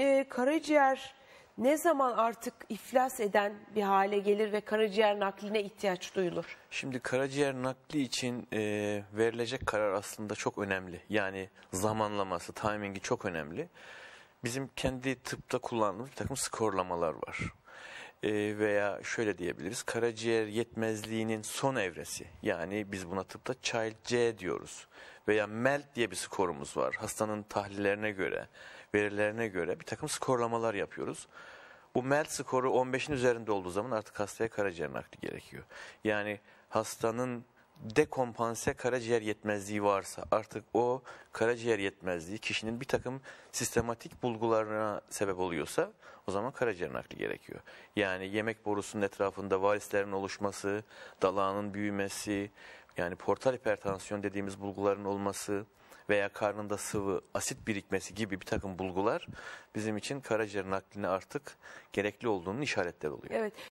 e, karaciğer ne zaman artık iflas eden bir hale gelir ve karaciğer nakline ihtiyaç duyulur? Şimdi karaciğer nakli için e, verilecek karar aslında çok önemli. Yani zamanlaması, timingi çok önemli. Bizim kendi tıpta kullandığımız bir takım skorlamalar var. Ee, veya şöyle diyebiliriz karaciğer yetmezliğinin son evresi yani biz buna tıpta child C diyoruz veya MELT diye bir skorumuz var hastanın tahlillerine göre verilerine göre bir takım skorlamalar yapıyoruz. Bu MELT skoru 15'in üzerinde olduğu zaman artık hastaya karaciğer nakli gerekiyor. Yani hastanın dekompanse karaciğer yetmezliği varsa artık o karaciğer yetmezliği kişinin bir takım sistematik bulgularına sebep oluyorsa o zaman karaciğer nakli gerekiyor. Yani yemek borusunun etrafında varislerin oluşması, dalağının büyümesi, yani portal hipertansiyon dediğimiz bulguların olması veya karnında sıvı asit birikmesi gibi bir takım bulgular bizim için karaciğer nakline artık gerekli olduğunun işaretleri oluyor. Evet.